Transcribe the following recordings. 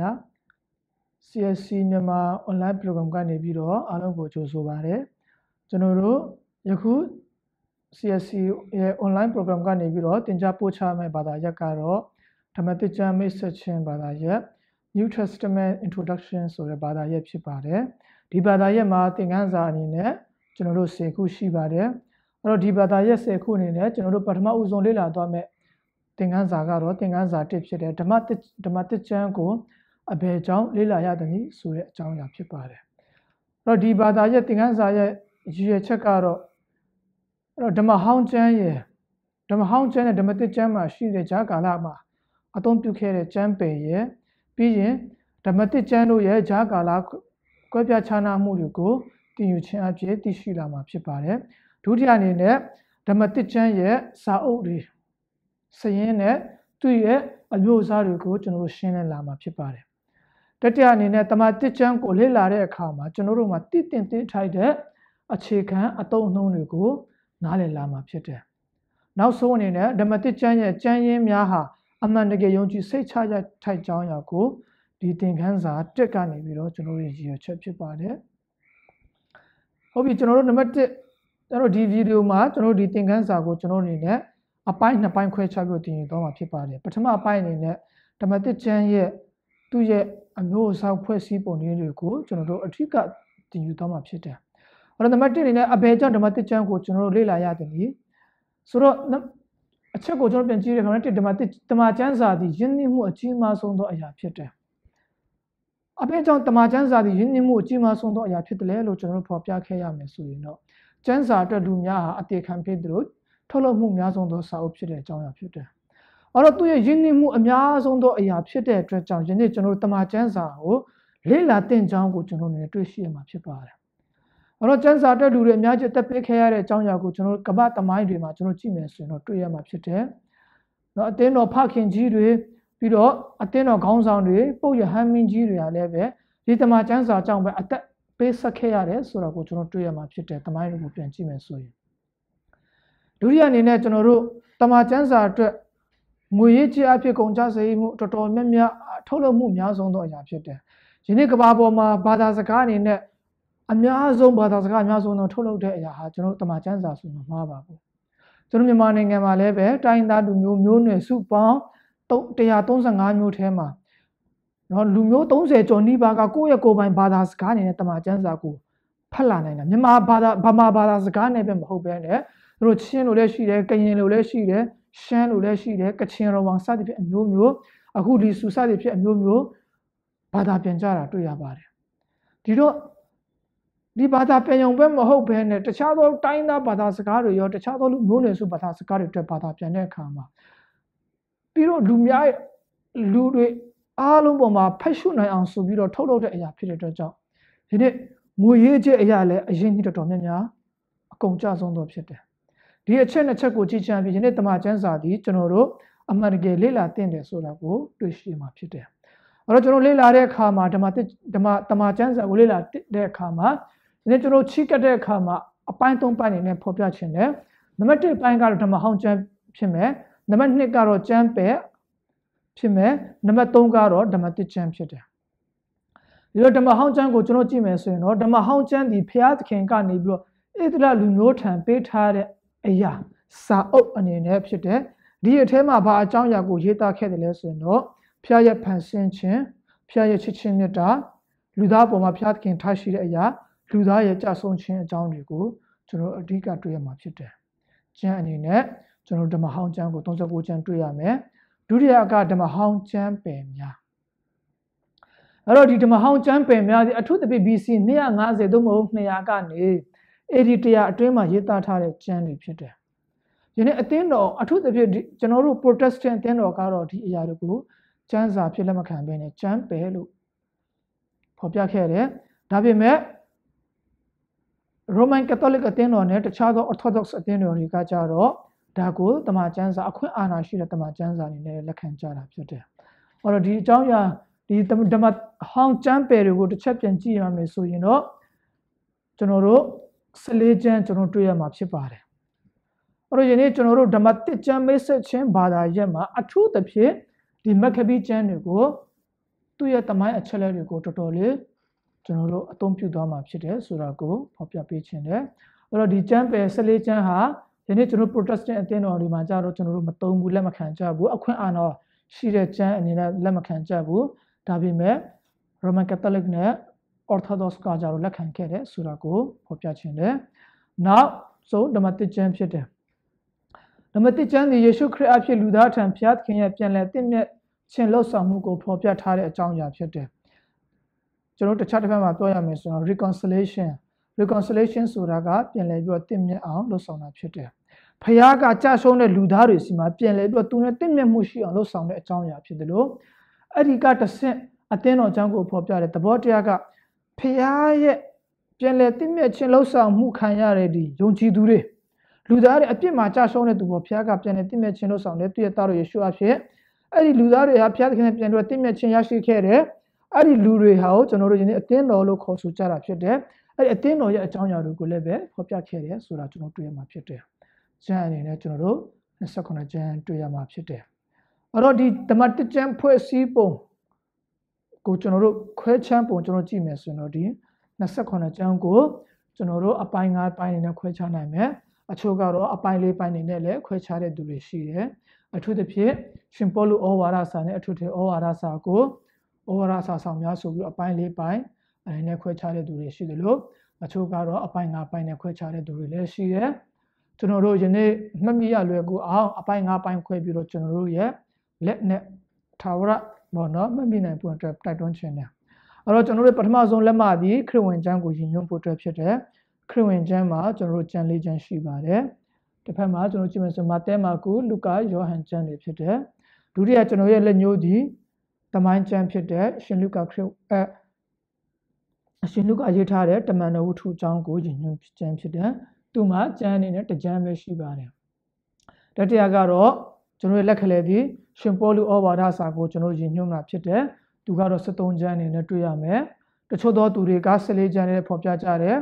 ဗျာ CSC မြန်မာ online program ကနေပြီးတော့အားလုံးကိုကြိုဆိုပါရစေကျွန်တော်တို့ယခု CSC ရဲ့ online program ကနေပြီးတော့သင်ကြားပို့ချမယ့်ဘာသာရပ်ကတော့ဓမ္မတိကျမ်းမိတ်ဆက်ခြင်းဘာသာရပ် New Testament Introduction ဆိုတဲ့ဘာသာရပ်ဖြစ်ပါတယ်ဒီဘာသာရပ်မှာသင်ခန်းစာအနေနဲ့ကျွန်တော်တို့10ခုရှိပါတယ်အဲ့တော့ဒီဘာသာရပ်10ခုအနေနဲ့ကျွန်တော်တို့ပထမဦးဆုံးလေ့လာသွားမယ့်သင်ခန်းစာကတော့သင်ခန်းစာ1ဖြစ်တဲ့ဓမ္မဓမ္မတိကျမ်းကိုအဘယ်ကြောင့်လေ့လာရသနည်းဆိုတဲ့အကြောင်းအရာဖြစ်ပါတယ်။အဲ့တော့ဒီဘာသာရဲ့သင်ခန်းစာရဲ့ရည်ရွယ်ချက်ကတော့အဲ့တော့ဓမ္မဟောင်းကျမ်းရဲ့ဓမ္မဟောင်းကျမ်းနဲ့ဓမ္မသစ်ကျမ်းမှာရှိတဲ့ဈာကာလမှာ အသုံးပြုခဲ့တဲ့ကျမ်းပယ်ရဲ့ပြီးရင်ဓမ္မသစ်ကျမ်းတို့ရဲ့ဈာကာလကွဲပြားခြားနားမှုတွေကိုတည်ယူခြင်းအဖြစ်သိရှိလာမှာဖြစ်ပါတယ်။ဒုတိယအနေနဲ့ဓမ္မသစ်ကျမ်းရဲ့စာအုပ်တွေစရင်းနဲ့သူ့ရဲ့အမျိုးအစားတွေကိုကျွန်တော်တို့ရှင်းလင်းလာမှာဖြစ်ပါတယ်တတိယအနေနဲ့တမန်တစ်ချမ်းကိုလေ့လာတဲ့အခါမှာကျွန်တော်တို့မှာတည်တင်တင်ထိုက်တဲ့အခြေခံအတုံးအနှုံးတွေကိုနားလည်လာမှာဖြစ်တယ်။နောက်ဆုံးအနေနဲ့ဓမ္မတစ်ချမ်းရဲ့ကျမ်းရင်းများဟာအမှန်တကယ်ယုံကြည်စိတ်ချရထိုက်ကြောင်းရာကိုဒီသင်ခန်းစာတက်ကနေပြီးတော့ကျွန်တော်တို့ရည်ရွယ်ချက်ဖြစ်ပါတယ်။ဟုတ်ပြီကျွန်တော်တို့နံပါတ်1ကျွန်တော်ဒီဗီဒီယိုမှာကျွန်တော်ဒီသင်ခန်းစာကိုကျွန်တော်အနေနဲ့အပိုင်းနှစ်ပိုင်းခွဲခြားပြီးသင်ယူသွားမှာဖြစ်ပါတယ်။ပထမအပိုင်းအနေနဲ့ဓမ္မတစ်ချမ်းရဲ့သူ့ရဲ့အမျိုးအစားဖွဲ့စည်းပုံတွေတွေကိုကျွန်တော်တို့အထူးကတင်ယူသွားမှာဖြစ်တယ်။အဲ့တော့နံပါတ်1အနေနဲ့အဘယ်ကြောင့်ဓမ္မတစ်ကျမ်းကိုကျွန်တော်တို့လေ့လာရတယ်လေ။ဆိုတော့အချက်ကိုကျွန်တော်ပြန်ကြည့်ရခါနဲ့ဓမ္မတစ်ဓမ္မကျမ်းစာသည်ယဉ်နှင်းမှုအကြီးမားဆုံးသောအရာဖြစ်တယ်။အဘယ်ကြောင့်ဓမ္မကျမ်းစာသည်ယဉ်နှင်းမှုအကြီးမားဆုံးသောအရာဖြစ်တယ်လဲလို့ကျွန်တော်တို့ဖော်ပြခဲ့ရမယ်ဆိုရင်တော့ကျမ်းစာအတွက်လူများဟာအသေးခံဖြစ်သလိုထုတ်လုပ်မှုများဆုံးသောစာအုပ်ဖြစ်တဲ့အကြောင်းအရာဖြစ်တယ်။အဲ့တော့သူ့ရဲ့ယဉ်နှင်းမှုအများဆုံးသောအရာဖြစ်တဲ့အတွက်ကြောင့်ယနေ့ကျွန်တော်တို့တမန်ကျမ်းစာကိုလေ့လာသင်ကြောင်းကိုကျွန်တော်တို့တွေ့ရှိရမှာဖြစ်ပါတယ်။အဲ့တော့ကျမ်းစာတက်လူတွေအများကြီးအသက်ပေးခဲ့ရတဲ့အကြောင်းအရာကိုကျွန်တော်တို့ကမ္ဘာတမိုင်းတွေမှာကျွန်တော်ကြည့်မယ်ဆိုရင်တော့တွေ့ရမှာဖြစ်တယ်။နော်အတင်းတော်ဖခင်ကြီးတွေပြီးတော့အတင်းတော်ခေါင်းဆောင်တွေပုပ်ရဟန်းမင်းကြီးတွေကလည်းပဲဒီတမန်ကျမ်းစာကြောင့်ပဲအသက်ပေးဆက်ခဲ့ရတယ်ဆိုတော့ကိုကျွန်တော်တွေ့ရမှာဖြစ်တယ်။တမိုင်းတွေကိုပြန်ကြည့်မယ်ဆိုရင်ဒုတိယအနေနဲ့ကျွန်တော်တို့တမန်ကျမ်းစာအတွက်ငွေရေးကြေးအဖြစ်ကုန်ကျစရိတ်မှုတော်တော်များများထုတ်လုပ်မှုအများဆုံးသောအရာဖြစ်တယ်။ယနေ့ကမ္ဘာပေါ်မှာဘာသာစကားအနေနဲ့အများဆုံးဘာသာစကားအများဆုံးတော့ထုတ်လုပ်တဲ့အရာဟာကျွန်တော်တို့တမချန်းစာဆိုမှာမှားပါဘူး။ကျွန်တော်မြန်မာနိုင်ငံမှာလည်းပဲတိုင်းသားလူမျိုးမျိုးနွယ်စုပေါင်း135မျိုးထဲမှာနော်လူမျိုး30ကျော်နီးပါးကကိုယ့်ရဲ့ကိုယ်ပိုင်ဘာသာစကားအနေနဲ့တမချန်းစာကိုဖတ်လာနိုင်တာမြန်မာဘာသာဗမာဘာသာစကားနဲ့ပဲမဟုတ်ပဲနဲ့တို့ချင်းလိုလည်းရှိတယ်၊ကရင်လိုလည်းရှိတယ်။ရှမ်းလိုလည်းရှိတယ်ကချင်ရောင်ဝမ်စသဖြင့်အမျိုးမျိုးအခုဒီစုစသဖြင့်အမျိုးမျိုးဘာသာပြန်ကြတာတွေ့ရပါတယ်ဒီတော့ဒီဘာသာပြန်ရုံပဲမဟုတ်ဘဲနဲ့တခြားသောတိုင်းသားဘာသာစကားတွေရောတခြားသောလူမျိုးနွယ်စုဘာသာစကားတွေအတွက်ဘာသာပြန်တဲ့အခါမှာပြီးတော့လူများလူတွေအားလုံးပေါ်မှာဖတ်ရှုနိုင်အောင်ဆိုပြီးတော့ထုတ်လုပ်တဲ့အရာဖြစ်တဲ့အတွက်ကြောင့်ဒီနေ့ငွေရေးချက်အရာလည်းအရင်ကြီးတော်တော်များများအကုန်ကျဆုံးတော့ဖြစ်တယ်ဒီအချက်နှစ်ချက်ကိုကြည့်ချင်ပြီးယနေ့တမန်ကျမ်းစာသည်ကျွန်တော်တို့အမှန်တကယ်လေ့လာသင့်တယ်ဆိုတာကိုတွေ့ရှိမှာဖြစ်တယ်။အဲ့တော့ကျွန်တော်လေ့လာတဲ့အခါမှာဓမ္မဓမ္မတမန်ကျမ်းစာကိုလေ့လာတဲ့အခါမှာယနေ့ကျွန်တော်ချီးကပ်တဲ့အခါမှာအပိုင်း၃ပိုင်းနေနဲ့ဖော်ပြခြင်းတယ်။နံပါတ်၁ပိုင်းကတော့ဓမ္မဟောင်းကျမ်းဖြစ်မယ်။နံပါတ်၂ကတော့ကျမ်းပဲဖြစ်မယ်။နံပါတ်၃ကတော့ဓမ္မတိကျမ်းဖြစ်တယ်။ဒီတော့ဓမ္မဟောင်းကျမ်းကိုကျွန်တော်ကြည့်မယ်ဆိုရင်တော့ဓမ္မဟောင်းကျမ်းဒီဘုရားသခင်ကနေပြီးတော့ဣသရလူမျိုးထံပေးထားတဲ့အရာစာအုပ်အနေနဲ့ဖြစ်တဲ့ဒီအထဲမှာဘာအကြောင်းအရာကိုရေးသားခဲ့တယ်လဲဆိုရင်တော့ဖျားရဲ့ဖန်ဆင်းခြင်းဖျားရဲ့ချစ်ခြင်းမေတ္တာလူသားပေါ်မှာဖျားသခင် ထားရှိတဲ့အရာ လူသားရဲ့ကြဆုံခြင်းအကြောင်းတွေကိုကျွန်တော်အဓိကတွေ့ရမှာဖြစ်တယ်။ကျမ်းအနေနဲ့ကျွန်တော်ဓမ္မဟောင်းကျမ်းကို39ကျမ်းတွေ့ရမယ်။ဒုတိယကဓမ္မဟောင်းကျမ်းပင်များအဲ့တော့ဒီဓမ္မဟောင်းကျမ်းပင်များဒီအထူးသဖြင့် BC 250သို့မဟုတ်200ကနေအဲ့ဒီတရားအတွင်းမှာရေးသားထားတဲ့ကျမ်းတွေဖြစ်တယ်။ယနေ့အသင်းတော်အထူးသဖြင့်ကျွန်တော်တို့ Protestant အသင်းတော်ကတော့ဒီအရာတွေကိုကျမ်းစာဖြစ်လက်မခံဘဲနဲ့ကျမ်းပယ်လို့ဖော်ပြခဲ့တယ်။ဒါပေမဲ့ Roman Catholic အသင်းတော်နဲ့တခြားသော Orthodox အသင်းတော်တွေကကြတော့ဒါကိုတမန်ကျမ်းစာအခွင့်အာဏာရှိတဲ့တမန်ကျမ်းစာအနေနဲ့လက်ခံကြတာဖြစ်တယ်။အော်ဒီအကြောင်းအရာဒီဓမ္မဟောင်းကျမ်းပယ်တွေကိုတစ်ချက်ပြန်ကြည့်ရမယ်ဆိုရင်တော့ကျွန်တော်တို့14ကျမ်းကျွန်တော်တွေ့ရမှာဖြစ်ပါတယ်အဲ့တော့ယနေ့ကျွန်တော်တို့ဓမ္မတစ်ကျမ်းမိတ်ဆက်ခြင်းဘာသာရပ်မှာအထူးသဖြင့်ဒီမက္ခဘီကျမ်းတွေကိုသူ့ရဲ့တမိုင်းအချက်လက်တွေကိုတော်တော်လေးကျွန်တော်တို့အသုံးပြုသွားမှာဖြစ်တယ်ဆိုတာကိုဖော်ပြပေးခြင်းတယ်အဲ့တော့ဒီကျမ်းပယ်14ကျမ်းဟာယနေ့ကျွန်တော် Protestant အသင်းတော်တွေမှာကြတော့ကျွန်တော်တို့မသုံးဘူးလက်မခံကြဘူးအခွင့်အာဏာရှိတဲ့ကျမ်းအနေနဲ့လက်မခံကြဘူးဒါပေမဲ့ Roman Catholic နဲ့ Orthodox ကကြတော့လက်ခံခဲ့တယ်ဆိုတာကိုဖော်ပြခြင်းတယ်။ Now ဆိုဓမ္မတိကျမ်းဖြစ်တယ်။ဓမ္မတိကျမ်းဒီယေရှုခရစ်အဖြစ်လူသားထံဖျားခင်ရဲ့ပြန်လည်တင့်မြတ်ခြင်းလှုပ်ဆောင်မှုကိုဖော်ပြထားတဲ့အကြောင်းအရာဖြစ်တယ်။ကျွန်တော်တခြားတစ်ဖက်မှာပြောရမယ်ဆိုတော့ reconciliation reconciliation ဆိုတာကပြန်လည်ပြီးတော့တင့်မြတ်အောင်လှုပ်ဆောင်တာဖြစ်တယ်။ဖျားကကြာဆုံးတဲ့လူသားတွေစီမှာပြန်လည်ပြီးတော့သူနဲ့တင့်မြတ်မှုရှိအောင်လှုပ်ဆောင်တဲ့အကြောင်းအရာဖြစ်တယ်လို့အဲ့ဒီကတဆင့်အသင်းတော်အကြောင်းကိုဖော်ပြတဲ့သဘောတရားကဖရာရဲ့ပြန်လဲတင့်မြတ်ခြင်းလှုပ်ဆောင်မှုခံရတဲ့ဒီယုံကြည်သူတွေလူသားတွေအပြစ်မှာကြာရှုံးတဲ့သူပေါ်ဖရာကပြန်လဲတင့်မြတ်ခြင်းလှုပ်ဆောင်တဲ့သူရဲ့သားတော်ယေရှုအဖြစ်အဲ့ဒီလူသားတွေဟာဖရာသခင်နဲ့ပြန်လဲတင့်မြတ်ခြင်းရရှိခဲ့တယ်အဲ့ဒီလူတွေဟာကျွန်တော်တို့ယနေ့အသင်းတော်လို့ခေါ်ဆိုကြတာဖြစ်တယ်အဲ့ဒီအသင်းတော်ရဲ့အကြောင်းအရာတွေကိုလည်းပဲဖော်ပြခဲ့တယ်ဆိုတာကျွန်တော်တွေ့ရမှာဖြစ်တယ်ကျမ်းအနေနဲ့ကျွန်တော်တို့29ကျမ်းတွေ့ရမှာဖြစ်တယ်အဲ့တော့ဒီဓမ္မတကျမ်းဖွဲ့စည်းပုံကိုကျွန်တော်တို့ခွဲချမ်းပုံကျွန်တော်ကြည့်မယ်ဆိုရင်တော့ဒီ28ချမ်းကို ကျွန်တော်တို့အပိုင်း၅ပိုင်းနေနဲ့ခွဲခြားနိုင်မယ်အချို့ကတော့အပိုင်း၄ပိုင်းနေနဲ့လည်းခွဲခြားတဲ့သူတွေရှိတယ်အထူးသဖြင့်ရှင်ပေါလုဩဝါဒစာနဲ့အထူးထည်ဩဝါဒစာကိုဩဝါဒစာဆောင်များဆိုပြီးအပိုင်း၄ပိုင်းအနေနဲ့ခွဲခြားတဲ့သူတွေရှိတယ်လို့အချို့ကတော့အပိုင်း၅ပိုင်းနဲ့ခွဲခြားတဲ့သူတွေလည်းရှိတယ်ကျွန်တော်တို့ယနေ့မှတ်မိရလွယ်ကူအောင်အပိုင်း၅ပိုင်းခွဲပြီးတော့ကျွန်တော်တို့ရဲ့လက်နဲ့သာဝရပေါ့နော်မှတ်မိနိုင်ဖို့အတွက်တိုက်တွန်းချင်တယ်အဲ့တော့ကျွန်တော်တို့ပထမဆုံးလက်မှတ်ဒီခရစ်ဝင်ကျမ်းကိုရည်ညွှန်းဖို့အတွက်ဖြစ်တယ်ခရစ်ဝင်ကျမ်းမှာကျွန်တော်တို့ကျမ်းလေးကျမ်းရှိပါတယ်တစ်ဖက်မှာကျွန်တော်ကြည့်မယ်ဆိုမာသဲမာကုလူကာယောဟန်ကျမ်းတွေဖြစ်တယ်ဒုတိယကျွန်တော်ရဲ့လက်ညှိုးဒီတမိုင်းကျမ်းဖြစ်တဲ့ရှင်လူကာခရစ်အဲရှင်လူကာရေးထားတဲ့တမန်တော်ဝတ္ထုအကြောင်းကိုရည်ညွှန်းကျမ်းဖြစ်တယ်သူမှာကျမ်းအနေနဲ့တကြမ်းပဲရှိပါတယ်တတိယကတော့ကျွန်တော်ရဲ့လက်ခလဲသည်ရှင်ပေါလုဩဝါဒစာကိုကျွန်တော်ရည်ညွှန်းတာဖြစ်တယ်သူကတော့73ကျမ်းအနေနဲ့တွေ့ရမယ်တချို့သောသူတွေက14ကျမ်းနဲ့ဖော်ပြကြတယ်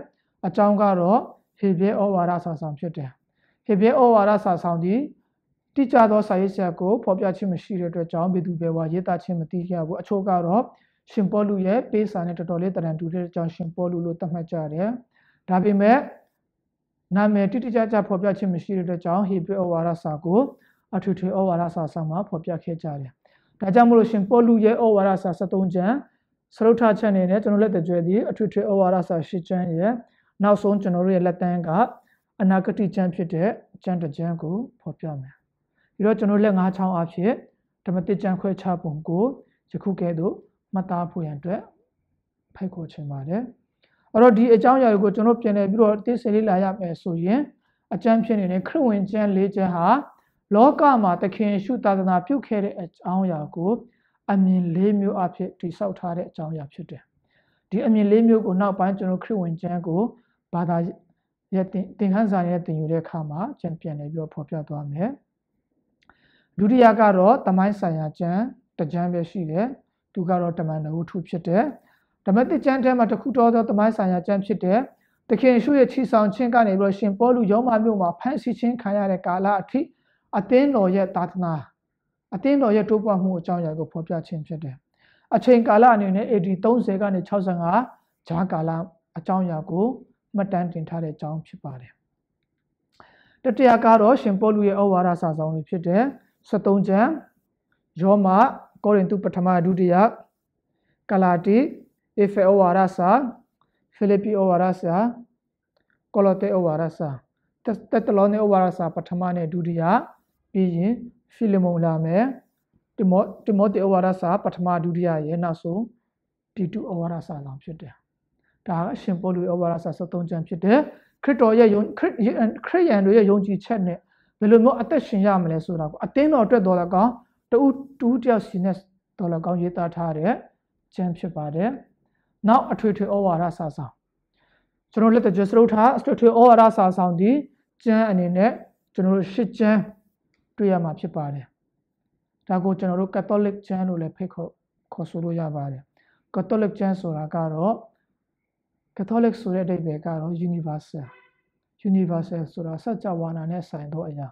အကြောင်းကတော့ဟေဘရဲဩဝါဒစာဆောင်ဖြစ်တယ်ဟေဘရဲဩဝါဒစာဆောင်သည်တိကျသောစာရေးဆရာကိုဖော်ပြခြင်းမရှိတဲ့အတွက်ကြောင့်ဘယ်သူပဲဝါရေးသားခြင်းမသိရဘူးအချို့ကတော့ရှင်ပေါလုရဲ့ပေးစာနဲ့တော်တော်လေးတရံတူတဲ့ကြောင့်ရှင်ပေါလုလို့သတ်မှတ်ကြတယ်ဒါပေမဲ့နာမည်တိတိကျကျဖော်ပြခြင်းမရှိတဲ့အတွက်ကြောင့်ဟေဘရဲဩဝါဒစာကိုအထွေထွေဩဝါဒစာဆောင်မှာဖော်ပြခဲ့ကြတယ်။ဒါကြောင့်မလို့ရှင်ပေါ်လူရဲ့ဩဝါဒစာ73ကျမ်းစရုထချက်နေနဲ့ကျွန်တော်လက်တကြွယ်ဒီအထွေထွေဩဝါဒစာ8ကျမ်းရဲ့နောက်ဆုံးကျွန်တော်တို့ရဲ့လက်တန်းကအနာဂတိကျမ်းဖြစ်တဲ့ကျမ်းတစ်ကျမ်းကိုဖော်ပြမယ်။ဒီတော့ကျွန်တော်လက်၅ချောင်းအဖြစ်ဓမ္မတိကျမ်းခွဲခြားပုံကိုယခုကဲ့သို့မှတ်သားဖို့ရန်အတွက်ဖိတ်ခေါ်ချင်ပါတယ်။အဲ့တော့ဒီအကြောင်းအရာကိုကျွန်တော်ပြန်လည်ပြီးတော့သိစေလေ့လာရမယ်ဆိုရင်အကျမ်းဖြစ်နေတဲ့ခရစ်ဝင်ကျမ်း၄ကျမ်းဟာလောကမှာသခင်ယေရှုသာသနာပြုခဲ့တဲ့အကြောင်းအရာကိုအမြင်၄မျိုးအဖြစ်တိဆောက်ထားတဲ့အကြောင်းအရာဖြစ်တယ်။ဒီအမြင်၄မျိုးကိုနောက်ပိုင်းကျွန်တော်ခရစ်ဝင်ကျမ်းကိုဘာသာရဲ့တင်ခန်းစာရဲ့တင်ယူတဲ့အခါမှာကျန်ပြန်နေပြီးတော့ဖော်ပြသွားမယ်။ဒုတိယကတော့တမိုင်းဆိုင်ရာကျမ်းတကျမ်းပဲရှိတယ်။သူကတော့တမန်တော်ဝတ္ထုဖြစ်တယ်။ဓမ္မတိကျမ်းထဲမှာတခုတော်သောတမိုင်းဆိုင်ရာကျမ်းဖြစ်တဲ့သခင်ယေရှုရဲ့ချီဆောင်ခြင်းကနေပြီးတော့ရှင်ပေါလုရောမမြို့မှာဖန်ဆီးခြင်းခံရတဲ့ကာလအထိအသင်းတော်ရဲ့သာသနာအသင်းတော်ရဲ့တိုးပွားမှုအကြောင်းအရာကိုဖော်ပြခြင်းဖြစ်တယ်။အချိန်ကာလအနေနဲ့ AD 30ကနေ65ဂျာကာလအကြောင်းအရာကိုမှတ်တမ်းတင်ထားတဲ့အကြောင်းဖြစ်ပါတယ်။တတိယကတော့ရှင်ပေါလုရဲ့ဩဝါဒစာဆောင်တွေဖြစ်တဲ့73ကျမ်းယောမကောရိန္သုပထမဒုတိယကလာတိအေဖေဩဝါဒစာဖိလိပ္ပိဩဝါဒစာကောလောသဲဩဝါဒစာတက်တလောနေဩဝါဒစာ ပထမနဲ့ဒုတိယပြီးရင်ဖိလမုန်လာမယ်တိမောတိမောသေဩဝါဒစာ ပထမဒုတိယရဲ့နောက်ဆုံးတီတုဩဝါဒစာလောင်ဖြစ်တယ်ဒါကအရှင်ပေါလုဩဝါဒစာ73ကျမ်းဖြစ်တယ်ခရစ်တော်ရဲ့ယုံခရစ်ခရစ်ယာန်တွေရဲ့ယုံကြည်ချက်နဲ့ဘယ်လိုမျိုးအသက်ရှင်ရမလဲဆိုတာကိုအတင်းတော်အတွက်တော်လကောင်းတူတူတယောက်စီနဲ့တော်လကောင်းရေးသားထားတဲ့ကျမ်းဖြစ်ပါတယ်နောက်အထွေထွေဩဝါဒစာဆောင်ကျွန်တော်လက်တကျစရုပ်ထားအထွေထွေဩဝါဒစာဆောင်ဒီကျမ်းအနေနဲ့ကျွန်တော်တို့ရှစ်ကျမ်းတွေ့ရမှာဖြစ်ပါတယ်ဒါကိုကျွန်တော်တို့ Catholic Church လို့လည်းဖိတ်ခေါ်ခေါ်ဆိုလို့ရပါတယ် Catholic Church ဆိုတာကတော့ Catholic ဆိုတဲ့အဓိပ္ပာယ်ကတော့ universal universal ဆိုတာစัจ java နာနဲ့ဆိုင်သောအရာ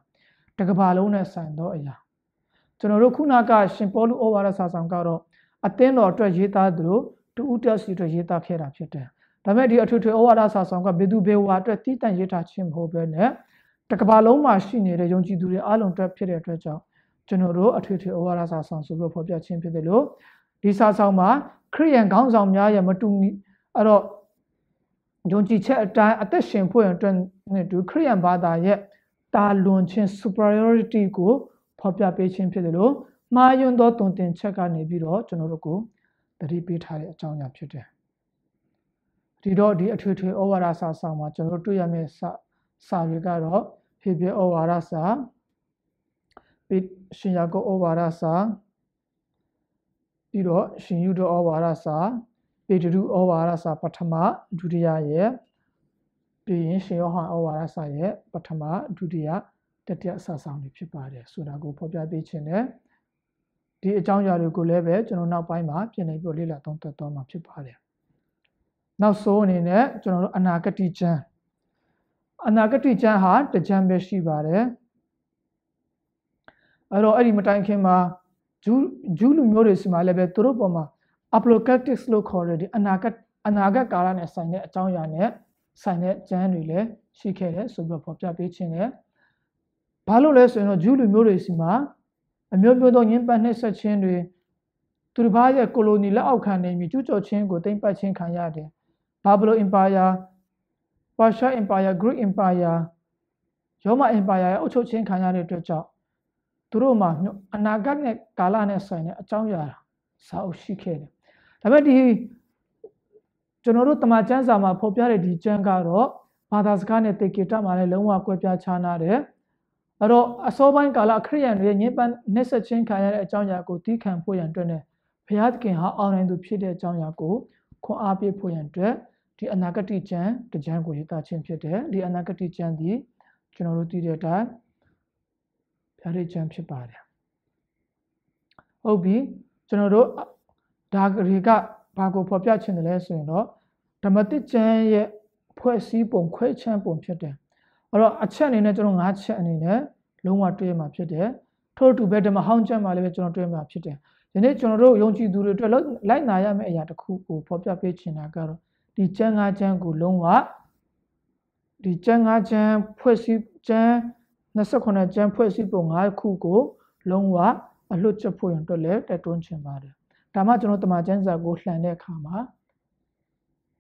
တကဘာလုံးနဲ့ဆိုင်သောအရာကျွန်တော်တို့ခုနကရှင်ပေါလုဩဝါဒစာဆောင်ကတော့အသင်းတော်အတွက်ရေးသားသလိုတူဦးတက်စီအတွက်ရေးသားခဲ့တာဖြစ်တယ်ဒါပေမဲ့ဒီအထွေထွေဩဝါဒစာဆောင်ကဘေသူဘေဝါအတွက်တည်တံ့ရေးထားခြင်းမဟုတ်ဘဲနဲ့တကဘာလုံးမှာရှိနေတဲ့ယုံကြည်သူတွေအားလုံးအတွက်ဖြစ်တဲ့အတွက်ကြောင့်ကျွန်တော်တို့အထွေထွေဩဝါဒစာဆောင်ဆိုပြီးဖော်ပြခြင်းဖြစ်တယ်လို့ဒီစာဆောင်မှာခရိယန်ခေါင်းဆောင်များရဲ့မတူအဲ့တော့ယုံကြည်ချက်အတိုင်းအသက်ရှင်ဖို့ရန်အတွက်နဲ့တူခရိယန်ဘာသာရဲ့တာလွန်ခြင်း superiority ကိုဖော်ပြပေးခြင်းဖြစ်တယ်လို့မှားယွင်းသောတုန်တင်ချက်ကနေပြီးတော့ကျွန်တော်တို့ကိုတတိပေးထားတဲ့အကြောင်းအရာဖြစ်တယ်ဒီတော့ဒီအထွေထွေဩဝါဒစာဆောင်မှာကျွန်တော်တို့တွေ့ရမယ့်စာတွေကတော့ဖေဖေဩဝါဒစာပိရှင်ယာကုဩဝါဒစာပြီးတော့ရှင်ယုဒဩဝါဒစာပေတရုဩဝါဒစာပထမဒုတိယရဲ့ပြီးရင်ရှင်ယောဟန်ဩဝါဒစာရဲ့ပထမဒုတိယတတိယအစဆောင်တွေဖြစ်ပါတယ်ဆိုတာကိုဖော်ပြပေးခြင်းနဲ့ဒီအကြောင်းအရာတွေကိုလည်းပဲကျွန်တော်နောက်ပိုင်းမှာပြင်လည်ပြီးလေ့လာသုံးသပ်သွားမှာဖြစ်ပါတယ်နောက်ဆုံးအနေနဲ့ကျွန်တော်တို့အနာဂတိကျမ်းအနာဂတိကျမ်းဟာတကြံပဲရှိပါတယ်အဲ့တော့အဲ့ဒီမတိုင်ခင်မှာဂျူးဂျူးလူမျိုးတွေစီမှာလည်းပဲသူတို့ပေါ်မှာ apocalyptic လို့ခေါ်တဲ့ဒီအနာဂတ်အနာဂတ်ကာလနဲ့ဆိုင်တဲ့အကြောင်းအရာနဲ့ဆိုင်တဲ့ကျမ်းတွေလည်းရှိခဲ့တယ်ဆိုပြီးတော့ဖော်ပြပေးခြင်းနဲ့ဘာလို့လဲဆိုရင်တော့ဂျူးလူမျိုးတွေစီမှာအမျိုးမျိုးသောညှဉ်းပန်းနှိပ်စက်ခြင်းတွေသူတစ်ပါးရဲ့ကိုလိုနီလက်အောက်ခံနေပြီးကျူးကျော်ခြင်းကိုတိမ့်ပတ်ခြင်းခံရတယ်ဘာဘလို empire Persia Empire, Greek Empire ရောမ Empire ရဲ့အုပ်ချုပ်ခြင်းခံရတဲ့အတွက်ကြောင့်သူတို့မှာအနာဂတ်နဲ့ကာလနဲ့ဆိုင်တဲ့အကြောင်းအရာစာအုပ်ရှိခဲ့တယ်။ဒါပေမဲ့ဒီကျွန်တော်တို့တမန်ကျမ်းစာမှာဖော်ပြတဲ့ဒီကျမ်းကတော့ဘာသာစကားနဲ့တေကေတမှာလည်းလုံးဝကွဲပြားခြားနာတယ်။အဲ့တော့အစောပိုင်းကာလခရိယန်တွေညင်ပန်းနှက်ဆက်ချင်းခံရတဲ့အကြောင်းအရာကိုတီးခံဖို့ရန်အတွက်နဲ့ဘုရားသခင်ဟာအောင်နိုင်သူဖြစ်တဲ့အကြောင်းအရာကိုခွန်အားပေးဖို့ရန်အတွက်ဒီအနာဂတိကျမ်းတကျမ်းကိုရေးသားခြင်းဖြစ်တယ်ဒီအနာဂတိကျမ်းဒီကျွန်တော်တို့သိတဲ့အတိုင်းဖြားရကျမ်းဖြစ်ပါတယ်ဟုတ်ပြီကျွန်တော်တို့ဒါတွေကဘာကိုဖော်ပြခြင်းတယ်လဲဆိုရင်တော့ဓမ္မတိကျမ်းရဲ့ဖွဲ့စည်းပုံခွဲခြမ်းပုံဖြစ်တယ်အဲ့တော့အချက်အနေနဲ့ကျွန်တော်၅ချက်အနေနဲ့လုံးဝတွေ့ရမှာဖြစ်တယ်ထို့တူပဲဓမ္မဟောင်းကျမ်းမှာလည်းကျွန်တော်တွေ့ရမှာဖြစ်တယ်ဒီနေ့ကျွန်တော်တို့ယုံကြည်သူတွေအတွက်လိုက်နာရမယ့်အရာတစ်ခုကိုဖော်ပြပေးချင်တာကတော့ဒီကျမ်း၅ကျမ်းကိုလုံးဝဒီကျမ်း၅ကျမ်းဖွဲ့စည်းကျမ်း28ကျမ်းဖွဲ့စည်းပုံ၅ခုကိုလုံးဝအလွတ်ချက်ဖို့ရန်အတွက်လည်းတက်တွန်းချင်ပါတယ်။ဒါမှကျွန်တော်တမန်ကျမ်းစာကိုလှန်တဲ့အခါမှာ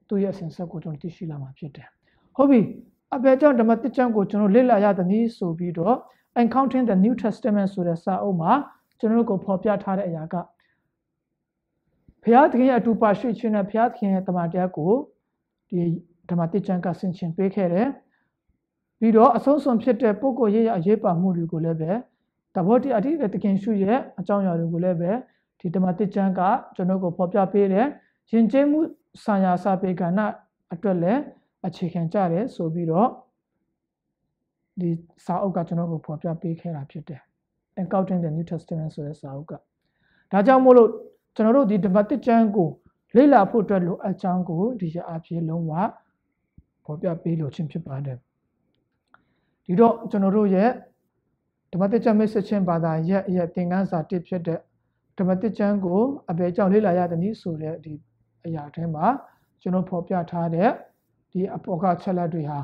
သူ့ရဲ့အစဉ်ဆက်ကိုကျွန်တော်သိရှိလာမှာဖြစ်တယ်။ဟုတ်ပြီ။အဘယ်ကြောင့်ဓမ္မတိကျမ်းကိုကျွန်တော်လေ့လာရသနည်းဆိုပြီးတော့ Encountering the New Testament ဆိုတဲ့စာအုပ်မှာကျွန်တော်တို့ကိုဖော်ပြထားတဲ့အရာကဘုရားသခင်ရဲ့အတူပါရှိခြင်းနဲ့ဘုရားသခင်ရဲ့တမန်တော်ကိုဒီဓမ္မတိကျမ်းကဆင်ခြင်ပေးခဲ့တယ်ပြီးတော့အဆုံးစွန်ဖြစ်တဲ့ပုဂ္ဂိုလ်ရဲ့အရေးပါမှုတွေကိုလည်းပဲသဘောတရားအတိအသခင်ရှုရဲ့အကြောင်းအရာတွေကိုလည်းပဲဒီဓမ္မတိကျမ်းကကျွန်တော်ကိုဖော်ပြပေးတယ်ယဉ်ကျေးမှုဆံရစာပေကဏ္ဍအတွက်လည်းအခြေခံကြတယ်ဆိုပြီးတော့ဒီစာအုပ်ကကျွန်တော်ကိုဖော်ပြပေးခဲ့တာဖြစ်တယ် Encountering the New Testament ဆိုတဲ့စာအုပ်ကဒါကြောင့်မို့လို့ကျွန်တော်တို့ဒီဓမ္မတိကျမ်းကို လေ့လာဖို့အတွက်လိုအပ်ကြောင်းကိုဒီရအဖြစ်လုံးဝဖော်ပြပေးလိုခြင်းဖြစ်ပါတယ်ဒီတော့ကျွန်တော်တို့ရဲ့ဓမ္မတိကျမ်းမိတ်ဆက်ခြင်းဘာသာရဲ့အရဲ့သင်ခန်းစာတစ်ဖြစ်တဲ့ဓမ္မတိကျမ်းကိုအဘယ်ကြောင့်လေ့လာရသနည်းဆိုတဲ့ဒီအရာထဲမှာကျွန်တော်ဖော်ပြထားတဲ့ဒီအပေါ်ကချက်လက်တွေဟာ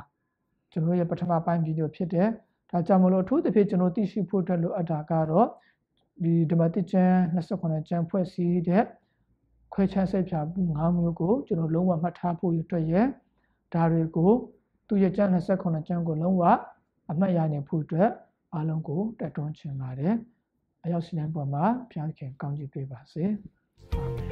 ကျွန်တော်ရဲ့ပထမပိုင်းဗီဒီယိုဖြစ်တယ်ဒါကြောင့်မလို့အထူးသဖြင့်ကျွန်တော်သိရှိဖို့အတွက်လိုအပ်တာကတော့ဒီဓမ္မတိကျမ်း28ကျမ်းဖွဲ့စည်းတဲ့ခွဲခြားစိတ်ဖြာ9မျိုးကိုကျွန်တော်လုံးဝမှတ်ထားဖို့အတွက်ရဒါတွေကိုသူရဲ့ကျမ်း28ကျမ်းကိုလုံးဝအမှတ်ရနိုင်ဖို့အတွက်အားလုံးကို တက်တွန်းချင်ပါတယ်။အရောက်စီတိုင်းပေါ်မှာဘုရားခင်ကောင်းချီးပေးပါစေ။အာမင်